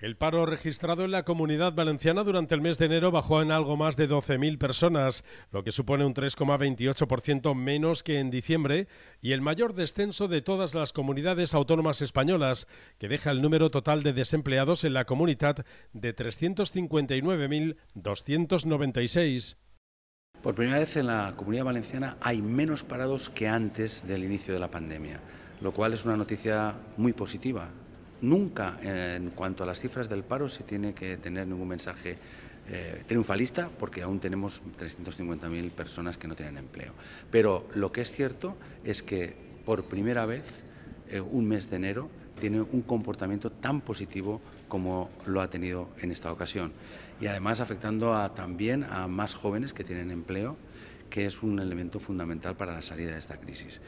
El paro registrado en la comunidad valenciana durante el mes de enero bajó en algo más de 12.000 personas, lo que supone un 3,28% menos que en diciembre y el mayor descenso de todas las comunidades autónomas españolas, que deja el número total de desempleados en la comunidad de 359.296. Por primera vez en la comunidad valenciana hay menos parados que antes del inicio de la pandemia, lo cual es una noticia muy positiva nunca en cuanto a las cifras del paro se tiene que tener ningún mensaje eh, triunfalista porque aún tenemos 350.000 personas que no tienen empleo. Pero lo que es cierto es que por primera vez eh, un mes de enero tiene un comportamiento tan positivo como lo ha tenido en esta ocasión. Y además afectando a, también a más jóvenes que tienen empleo, que es un elemento fundamental para la salida de esta crisis.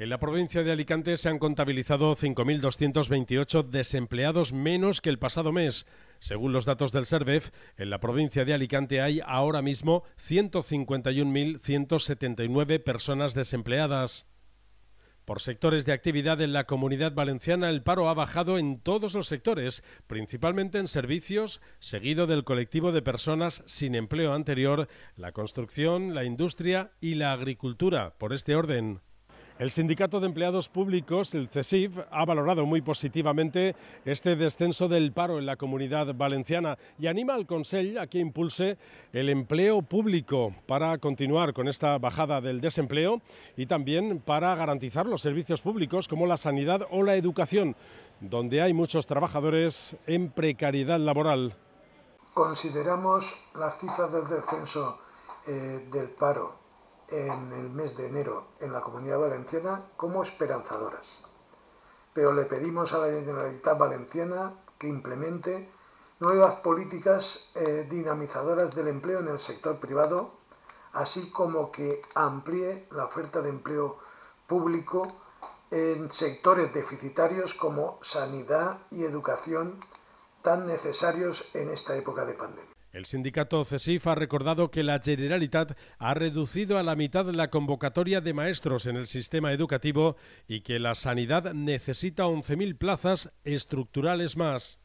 En la provincia de Alicante se han contabilizado 5.228 desempleados menos que el pasado mes. Según los datos del SERVEF, en la provincia de Alicante hay ahora mismo 151.179 personas desempleadas. Por sectores de actividad en la comunidad valenciana, el paro ha bajado en todos los sectores, principalmente en servicios, seguido del colectivo de personas sin empleo anterior, la construcción, la industria y la agricultura, por este orden. El Sindicato de Empleados Públicos, el CESIF, ha valorado muy positivamente este descenso del paro en la comunidad valenciana y anima al Consejo a que impulse el empleo público para continuar con esta bajada del desempleo y también para garantizar los servicios públicos como la sanidad o la educación, donde hay muchos trabajadores en precariedad laboral. Consideramos las cifras del descenso eh, del paro en el mes de enero en la Comunidad Valenciana como esperanzadoras. Pero le pedimos a la Generalitat Valenciana que implemente nuevas políticas eh, dinamizadoras del empleo en el sector privado, así como que amplíe la oferta de empleo público en sectores deficitarios como sanidad y educación tan necesarios en esta época de pandemia. El sindicato CESIF ha recordado que la Generalitat ha reducido a la mitad la convocatoria de maestros en el sistema educativo y que la sanidad necesita 11.000 plazas estructurales más.